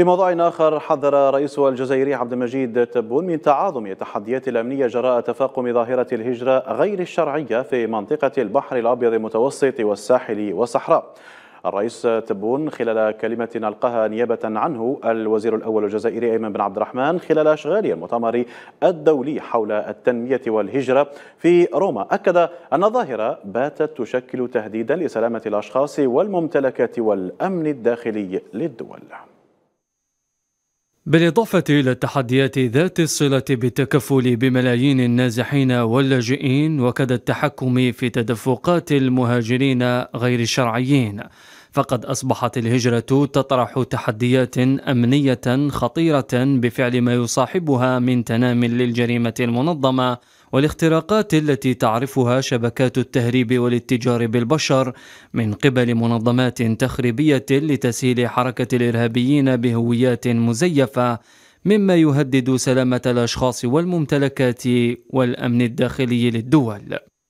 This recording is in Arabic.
في موضوع آخر حذر رئيس الجزائري عبد المجيد تبون من تعاظم التحديات الأمنية جراء تفاقم ظاهرة الهجرة غير الشرعية في منطقة البحر الأبيض المتوسط والساحل والصحراء الرئيس تبون خلال كلمة ألقاها نيابة عنه الوزير الأول الجزائري أيمن بن عبد الرحمن خلال أشغال المؤتمر الدولي حول التنمية والهجرة في روما أكد أن الظاهرة باتت تشكل تهديدا لسلامة الأشخاص والممتلكات والأمن الداخلي للدول بالإضافة إلى التحديات ذات الصلة بالتكفل بملايين النازحين واللاجئين وكذا التحكم في تدفقات المهاجرين غير الشرعيين فقد أصبحت الهجرة تطرح تحديات أمنية خطيرة بفعل ما يصاحبها من تنام للجريمة المنظمة والاختراقات التي تعرفها شبكات التهريب والاتجار بالبشر من قبل منظمات تخريبية لتسهيل حركة الإرهابيين بهويات مزيفة مما يهدد سلامة الأشخاص والممتلكات والأمن الداخلي للدول